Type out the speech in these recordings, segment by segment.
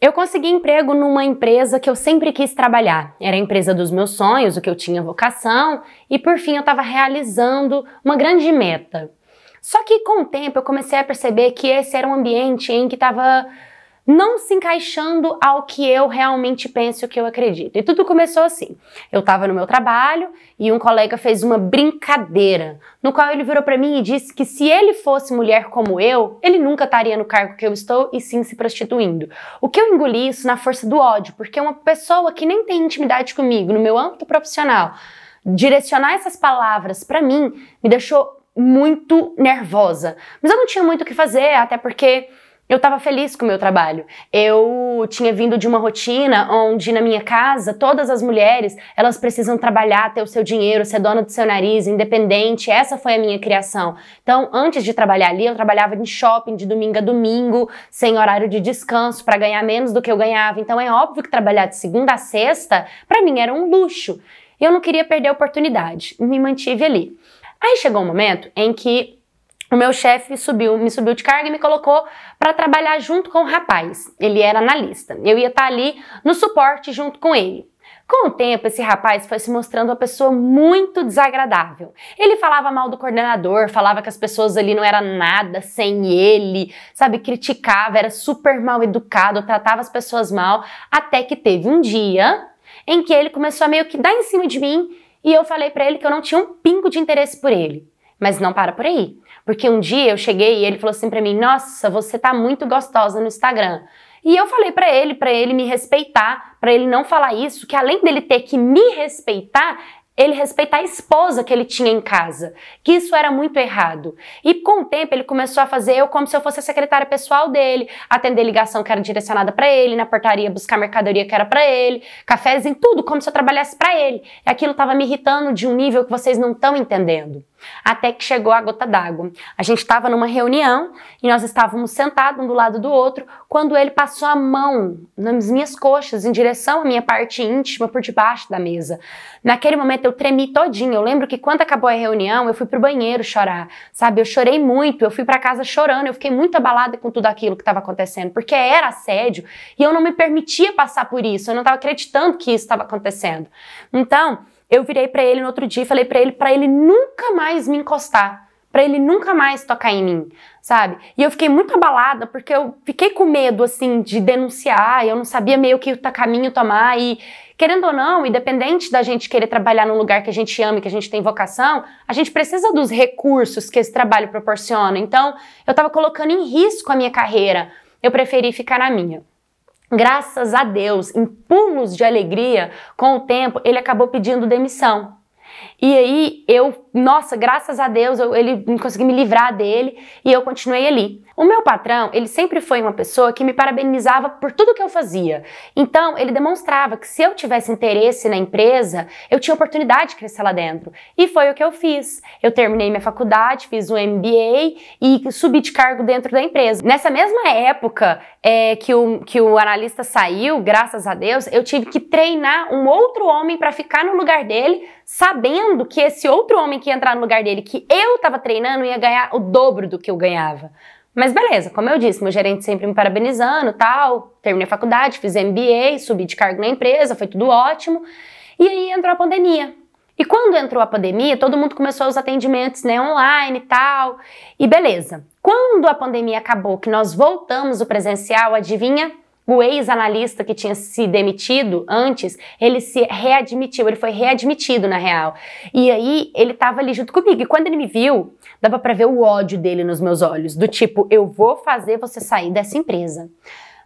Eu consegui emprego numa empresa que eu sempre quis trabalhar. Era a empresa dos meus sonhos, o que eu tinha vocação, e por fim eu estava realizando uma grande meta. Só que com o tempo eu comecei a perceber que esse era um ambiente em que estava não se encaixando ao que eu realmente penso, o que eu acredito. E tudo começou assim. Eu estava no meu trabalho e um colega fez uma brincadeira, no qual ele virou para mim e disse que se ele fosse mulher como eu, ele nunca estaria no cargo que eu estou e sim se prostituindo. O que eu engoli isso na força do ódio, porque uma pessoa que nem tem intimidade comigo no meu âmbito profissional, direcionar essas palavras para mim me deixou muito nervosa. Mas eu não tinha muito o que fazer, até porque eu estava feliz com o meu trabalho. Eu tinha vindo de uma rotina onde na minha casa todas as mulheres elas precisam trabalhar, ter o seu dinheiro, ser dona do seu nariz, independente. Essa foi a minha criação. Então, antes de trabalhar ali, eu trabalhava em shopping de domingo a domingo, sem horário de descanso para ganhar menos do que eu ganhava. Então, é óbvio que trabalhar de segunda a sexta para mim era um luxo. eu não queria perder a oportunidade. Me mantive ali. Aí chegou um momento em que o meu chefe subiu, me subiu de cargo e me colocou para trabalhar junto com o rapaz. Ele era analista. Eu ia estar tá ali no suporte junto com ele. Com o tempo, esse rapaz foi se mostrando uma pessoa muito desagradável. Ele falava mal do coordenador, falava que as pessoas ali não eram nada sem ele, sabe? Criticava, era super mal educado, tratava as pessoas mal. Até que teve um dia em que ele começou a meio que dar em cima de mim e eu falei para ele que eu não tinha um pingo de interesse por ele. Mas não para por aí. Porque um dia eu cheguei e ele falou assim para mim: "Nossa, você tá muito gostosa no Instagram". E eu falei para ele, para ele me respeitar, para ele não falar isso, que além dele ter que me respeitar, ele respeitar a esposa que ele tinha em casa, que isso era muito errado. E com o tempo ele começou a fazer eu como se eu fosse a secretária pessoal dele, atender ligação que era direcionada para ele, na portaria buscar mercadoria que era para ele, cafés em tudo, como se eu trabalhasse para ele. E aquilo estava me irritando de um nível que vocês não estão entendendo. Até que chegou a gota d'água. A gente estava numa reunião e nós estávamos sentados um do lado do outro quando ele passou a mão nas minhas coxas em direção à minha parte íntima por debaixo da mesa. Naquele momento eu tremi todinho. Eu lembro que quando acabou a reunião eu fui pro banheiro chorar, sabe? Eu chorei muito, eu fui para casa chorando, eu fiquei muito abalada com tudo aquilo que estava acontecendo, porque era assédio e eu não me permitia passar por isso, eu não estava acreditando que isso estava acontecendo. Então, eu virei para ele no outro dia e falei para ele para ele nunca mais me encostar, para ele nunca mais tocar em mim, sabe? E eu fiquei muito abalada porque eu fiquei com medo assim de denunciar, eu não sabia meio que o caminho tomar e querendo ou não, independente da gente querer trabalhar num lugar que a gente ama, e que a gente tem vocação, a gente precisa dos recursos que esse trabalho proporciona. Então, eu estava colocando em risco a minha carreira. Eu preferi ficar na minha. Graças a Deus, em pulos de alegria, com o tempo, ele acabou pedindo demissão. E aí eu, nossa, graças a Deus, eu, ele consegui me livrar dele e eu continuei ali. O meu patrão, ele sempre foi uma pessoa que me parabenizava por tudo que eu fazia. Então, ele demonstrava que se eu tivesse interesse na empresa, eu tinha oportunidade de crescer lá dentro. E foi o que eu fiz. Eu terminei minha faculdade, fiz um MBA e subi de cargo dentro da empresa. Nessa mesma época é, que, o, que o analista saiu, graças a Deus, eu tive que treinar um outro homem para ficar no lugar dele, sabendo sabendo que esse outro homem que ia entrar no lugar dele, que eu tava treinando, ia ganhar o dobro do que eu ganhava. Mas beleza, como eu disse, meu gerente sempre me parabenizando, tal, terminei a faculdade, fiz MBA, subi de cargo na empresa, foi tudo ótimo. E aí entrou a pandemia. E quando entrou a pandemia, todo mundo começou os atendimentos né, online e tal. E beleza. Quando a pandemia acabou, que nós voltamos o presencial, adivinha? O ex-analista que tinha se demitido antes, ele se readmitiu, ele foi readmitido na real. E aí ele tava ali junto comigo. E quando ele me viu, dava para ver o ódio dele nos meus olhos, do tipo, eu vou fazer você sair dessa empresa.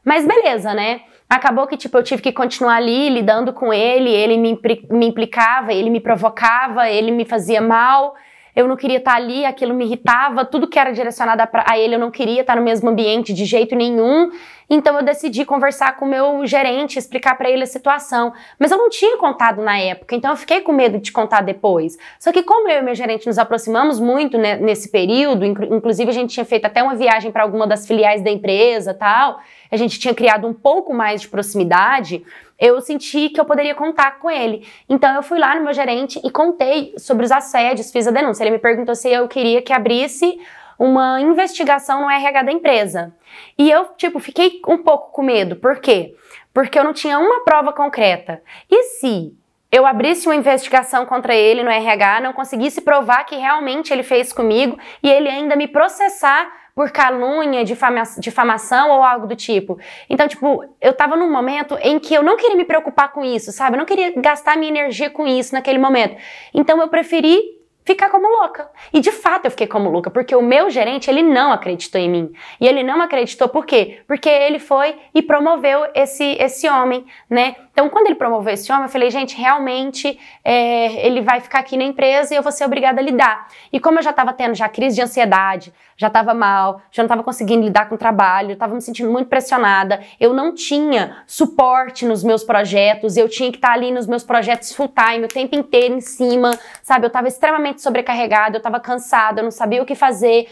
Mas beleza, né? Acabou que, tipo, eu tive que continuar ali lidando com ele, ele me, me implicava, ele me provocava, ele me fazia mal eu não queria estar ali, aquilo me irritava, tudo que era direcionado a ele eu não queria estar no mesmo ambiente de jeito nenhum. Então eu decidi conversar com o meu gerente, explicar para ele a situação. Mas eu não tinha contado na época, então eu fiquei com medo de contar depois. Só que como eu e meu gerente nos aproximamos muito né, nesse período, inclusive a gente tinha feito até uma viagem para alguma das filiais da empresa, tal, a gente tinha criado um pouco mais de proximidade eu senti que eu poderia contar com ele. Então eu fui lá no meu gerente e contei sobre os assédios, fiz a denúncia. Ele me perguntou se eu queria que abrisse uma investigação no RH da empresa. E eu, tipo, fiquei um pouco com medo. Por quê? Porque eu não tinha uma prova concreta. E se eu abrisse uma investigação contra ele no RH, não conseguisse provar que realmente ele fez comigo e ele ainda me processar por calúnia, difama difamação ou algo do tipo. Então, tipo, eu tava num momento em que eu não queria me preocupar com isso, sabe? Eu não queria gastar minha energia com isso naquele momento. Então, eu preferi ficar como louca. E de fato eu fiquei como louca, porque o meu gerente, ele não acreditou em mim. E ele não acreditou por quê? Porque ele foi e promoveu esse, esse homem, né? Então, quando ele promoveu esse homem, eu falei, gente, realmente é, ele vai ficar aqui na empresa e eu vou ser obrigada a lidar. E como eu já estava tendo já crise de ansiedade, já estava mal, já não estava conseguindo lidar com o trabalho, estava me sentindo muito pressionada, eu não tinha suporte nos meus projetos, eu tinha que estar tá ali nos meus projetos full time, o tempo inteiro em cima, sabe? Eu estava extremamente extremamente sobrecarregada, eu estava cansada, eu não sabia o que fazer.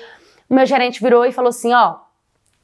O meu gerente virou e falou assim: ó,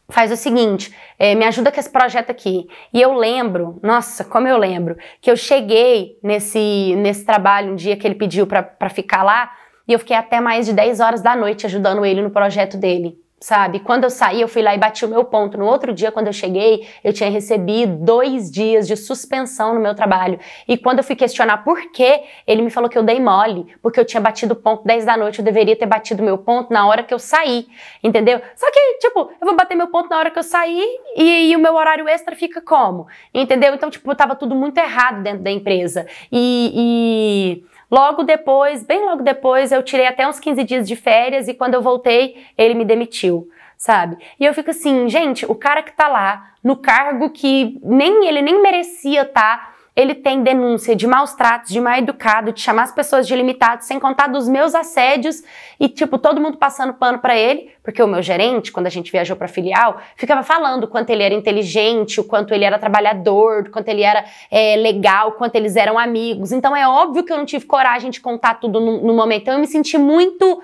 faz o seguinte, é, me ajuda com esse projeto aqui. E eu lembro, nossa, como eu lembro, que eu cheguei nesse, nesse trabalho um dia que ele pediu para ficar lá e eu fiquei até mais de 10 horas da noite ajudando ele no projeto dele sabe? Quando eu saí, eu fui lá e bati o meu ponto. No outro dia, quando eu cheguei, eu tinha recebido dois dias de suspensão no meu trabalho. E quando eu fui questionar por quê, ele me falou que eu dei mole, porque eu tinha batido o ponto 10 da noite, eu deveria ter batido meu ponto na hora que eu saí, entendeu? Só que, tipo, eu vou bater meu ponto na hora que eu saí e, e o meu horário extra fica como? Entendeu? Então, tipo, tava tudo muito errado dentro da empresa. e... e Logo depois, bem logo depois, eu tirei até uns 15 dias de férias e quando eu voltei, ele me demitiu, sabe? E eu fico assim, gente, o cara que tá lá no cargo que nem ele nem merecia estar, tá, ele tem denúncia de maus tratos, de mal educado, de chamar as pessoas de limitado, sem contar dos meus assédios e, tipo, todo mundo passando pano para ele, porque o meu gerente, quando a gente viajou para filial, ficava falando o quanto ele era inteligente, o quanto ele era trabalhador, o quanto ele era é, legal, o quanto eles eram amigos. Então é óbvio que eu não tive coragem de contar tudo no, no momento. Então eu me senti muito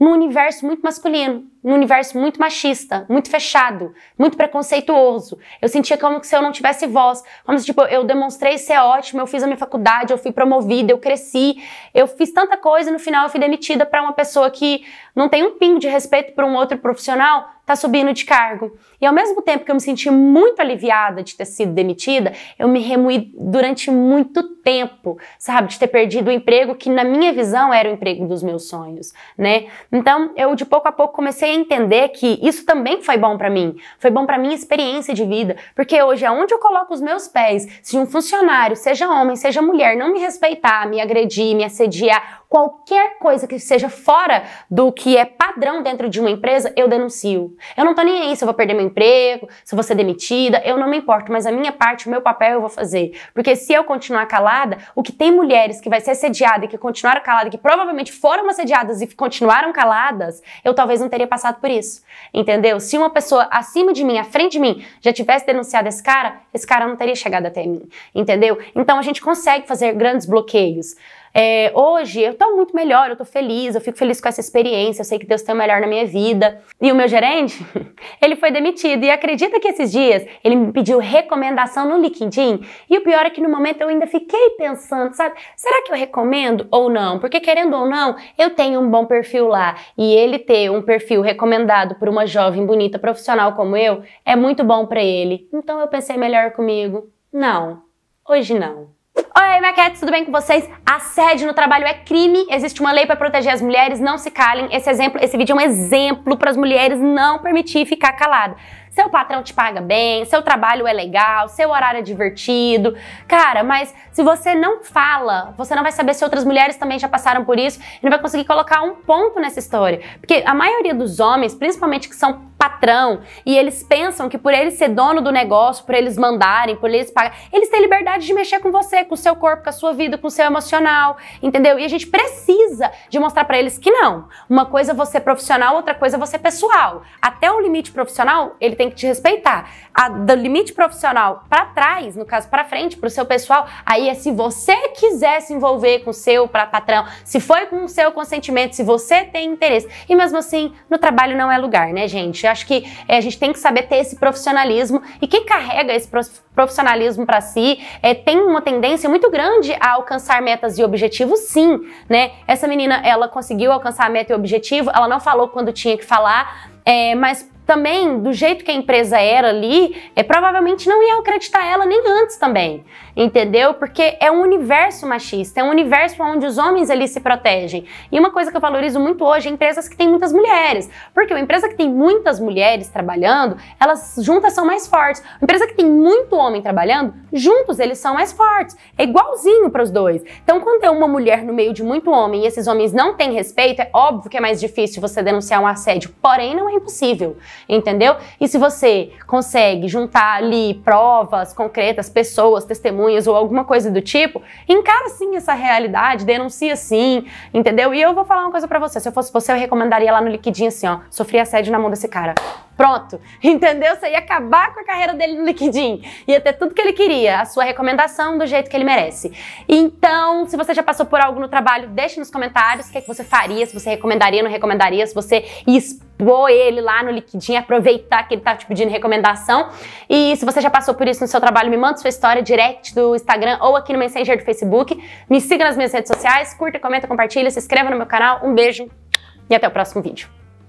num universo muito masculino num universo muito machista, muito fechado, muito preconceituoso. Eu sentia como se eu não tivesse voz, como se tipo, eu demonstrei ser ótimo, eu fiz a minha faculdade, eu fui promovida, eu cresci, eu fiz tanta coisa e no final eu fui demitida para uma pessoa que não tem um pingo de respeito por um outro profissional, tá subindo de cargo. E ao mesmo tempo que eu me senti muito aliviada de ter sido demitida, eu me remoí durante muito tempo, sabe, de ter perdido o emprego que na minha visão era o emprego dos meus sonhos, né? Então, eu de pouco a pouco comecei comecei a entender que isso também foi bom para mim. Foi bom para minha experiência de vida, porque hoje aonde eu coloco os meus pés, se um funcionário, seja homem, seja mulher, não me respeitar, me agredir, me assediar Qualquer coisa que seja fora do que é padrão dentro de uma empresa, eu denuncio. Eu não tô nem aí se eu vou perder meu emprego, se eu vou ser demitida, eu não me importo, mas a minha parte, o meu papel eu vou fazer. Porque se eu continuar calada, o que tem mulheres que vai ser assediada e que continuaram caladas, que provavelmente foram assediadas e continuaram caladas, eu talvez não teria passado por isso. Entendeu? Se uma pessoa acima de mim, à frente de mim, já tivesse denunciado esse cara, esse cara não teria chegado até mim. Entendeu? Então a gente consegue fazer grandes bloqueios. É, hoje eu estou muito melhor, eu estou feliz, eu fico feliz com essa experiência, eu sei que Deus tem o melhor na minha vida. E o meu gerente, ele foi demitido. E acredita que esses dias ele me pediu recomendação no LinkedIn? E o pior é que no momento eu ainda fiquei pensando, sabe? Será que eu recomendo ou não? Porque querendo ou não, eu tenho um bom perfil lá. E ele ter um perfil recomendado por uma jovem bonita profissional como eu é muito bom para ele. Então eu pensei melhor comigo. Não, hoje não. Oi, maquetes, tudo bem com vocês? Assédio no trabalho é crime, existe uma lei para proteger as mulheres, não se calem. Esse exemplo, esse vídeo é um exemplo para as mulheres não permitir ficar calada. Seu patrão te paga bem, seu trabalho é legal, seu horário é divertido. Cara, mas se você não fala, você não vai saber se outras mulheres também já passaram por isso e não vai conseguir colocar um ponto nessa história. Porque a maioria dos homens, principalmente que são patrão, e eles pensam que por eles ser dono do negócio, por eles mandarem, por eles pagar, eles têm liberdade de mexer com você, com o seu corpo, com a sua vida, com o seu emocional, entendeu? E a gente precisa de mostrar para eles que não. Uma coisa é você profissional, outra coisa é você pessoal. Até o limite profissional, ele tem que te respeitar. A, do limite profissional para trás, no caso para frente, para o seu pessoal, aí é se você quiser se envolver com o seu pra, patrão, se foi com o seu consentimento, se você tem interesse. E mesmo assim, no trabalho não é lugar, né, gente? Eu acho que é, a gente tem que saber ter esse profissionalismo e quem carrega esse profissionalismo para si é, tem uma tendência muito grande a alcançar metas e objetivos, sim, né? Essa menina, ela conseguiu alcançar a meta e o objetivo, ela não falou quando tinha que falar, é, mas também, do jeito que a empresa era ali, é, provavelmente não ia acreditar ela nem antes também, entendeu? Porque é um universo machista, é um universo onde os homens ali se protegem. E uma coisa que eu valorizo muito hoje é empresas que têm muitas mulheres, porque uma empresa que tem muitas mulheres trabalhando, elas juntas são mais fortes. Uma empresa que tem muito homem trabalhando, juntos eles são mais fortes. É igualzinho para os dois. Então, quando é uma mulher no meio de muito homem e esses homens não têm respeito, é óbvio que é mais difícil você denunciar um assédio, porém não é impossível entendeu? E se você consegue juntar ali provas concretas, pessoas, testemunhas ou alguma coisa do tipo, encara sim essa realidade, denuncia sim, entendeu? E eu vou falar uma coisa para você, se eu fosse você, eu recomendaria lá no liquidinho assim, ó, sofri assédio na mão desse cara. Pronto, entendeu? Você ia acabar com a carreira dele no LinkedIn. Ia ter tudo que ele queria, a sua recomendação do jeito que ele merece. Então, se você já passou por algo no trabalho, deixe nos comentários o que, é que você faria, se você recomendaria, não recomendaria, se você expor ele lá no LinkedIn, aproveitar que ele tá te pedindo recomendação. E se você já passou por isso no seu trabalho, me manda sua história direct do Instagram ou aqui no Messenger do Facebook. Me siga nas minhas redes sociais, curta, comenta, compartilha, se inscreva no meu canal. Um beijo e até o próximo vídeo.